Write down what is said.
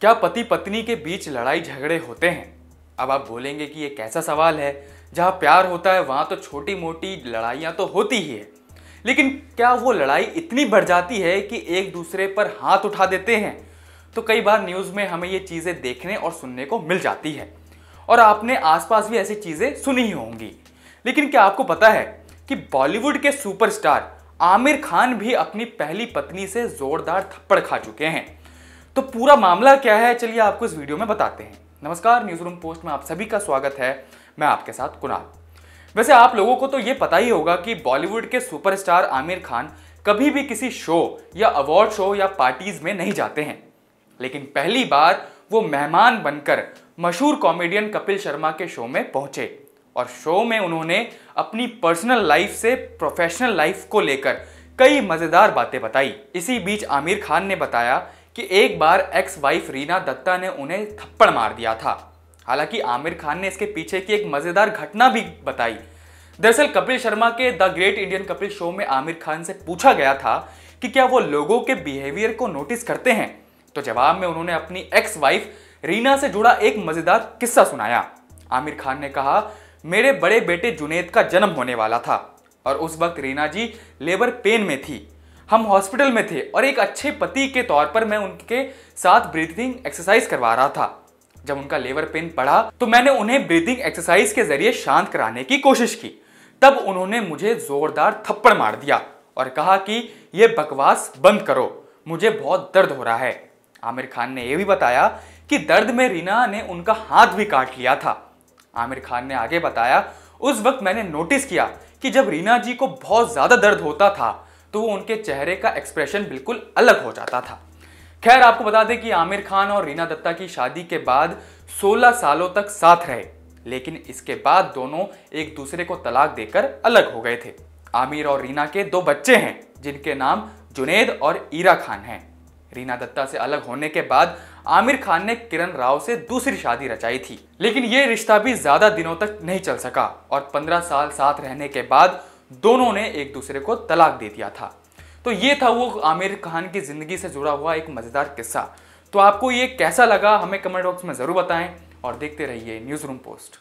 क्या पति पत्नी के बीच लड़ाई झगड़े होते हैं अब आप बोलेंगे कि ये कैसा सवाल है जहाँ प्यार होता है वहाँ तो छोटी मोटी लड़ाइयाँ तो होती ही है लेकिन क्या वो लड़ाई इतनी बढ़ जाती है कि एक दूसरे पर हाथ उठा देते हैं तो कई बार न्यूज़ में हमें ये चीज़ें देखने और सुनने को मिल जाती है और आपने आसपास भी ऐसी चीज़ें सुनी ही होंगी लेकिन क्या आपको पता है कि बॉलीवुड के सुपरस्टार आमिर खान भी अपनी पहली पत्नी से जोरदार थप्पड़ खा चुके हैं तो पूरा मामला क्या है चलिए आपको इस वीडियो में बताते हैं नमस्कार न्यूज रूम पोस्ट में आप सभी का स्वागत है मैं आपके साथ कुणाल वैसे आप लोगों को तो ये पता ही होगा कि बॉलीवुड के सुपरस्टार आमिर खान कभी भी किसी शो या अवार्ड शो या पार्टीज में नहीं जाते हैं लेकिन पहली बार वो मेहमान बनकर मशहूर कॉमेडियन कपिल शर्मा के शो में पहुंचे और शो में उन्होंने अपनी पर्सनल लाइफ से प्रोफेशनल लाइफ को लेकर कई मज़ेदार बातें बताई इसी बीच आमिर खान ने बताया कि एक बार एक्स वाइफ रीना दत्ता ने उन्हें थप्पड़ मार दिया था हालांकि आमिर खान ने इसके पीछे की एक मज़ेदार घटना भी बताई दरअसल कपिल शर्मा के the great Indian Kapil show में आमिर खान से पूछा गया था कि क्या वो लोगों के बिहेवियर को नोटिस करते हैं तो जवाब में उन्होंने अपनी एक्स वाइफ रीना से जुड़ा एक मज़ेदार किस्सा सुनाया आमिर खान ने कहा मेरे बड़े बेटे जुनेद का जन्म होने वाला था और उस वक्त रीना जी लेबर पेन में थी हम हॉस्पिटल में थे और एक अच्छे पति के तौर पर मैं उनके साथ ब्रीथिंग एक्सरसाइज करवा रहा था जब उनका लेवर पेन पड़ा तो मैंने उन्हें ब्रीथिंग एक्सरसाइज के जरिए शांत कराने की कोशिश की तब उन्होंने मुझे जोरदार थप्पड़ मार दिया और कहा कि यह बकवास बंद करो मुझे बहुत दर्द हो रहा है आमिर खान ने यह भी बताया कि दर्द में रीना ने उनका हाथ भी काट लिया था आमिर खान ने आगे बताया उस वक्त मैंने नोटिस किया कि जब रीना जी को बहुत ज़्यादा दर्द होता था तो वो उनके चेहरे का एक्सप्रेशन बिल्कुल अलग हो जाता था खैर आपको बता दें कि आमिर खान और रीना दत्ता की शादी के बाद 16 सालों तक साथ रहे लेकिन इसके बाद दोनों एक दूसरे को तलाक देकर अलग हो गए थे आमिर और रीना के दो बच्चे हैं जिनके नाम जुनेद और ईरा खान हैं रीना दत्ता से अलग होने के बाद आमिर खान ने किरण राव से दूसरी शादी रचाई थी लेकिन ये रिश्ता भी ज्यादा दिनों तक नहीं चल सका और 15 साल साथ रहने के बाद दोनों ने एक दूसरे को तलाक दे दिया था तो ये था वो आमिर खान की ज़िंदगी से जुड़ा हुआ एक मज़ेदार किस्सा तो आपको ये कैसा लगा हमें कमेंट बॉक्स में ज़रूर बताएं और देखते रहिए न्यूज़ रूम पोस्ट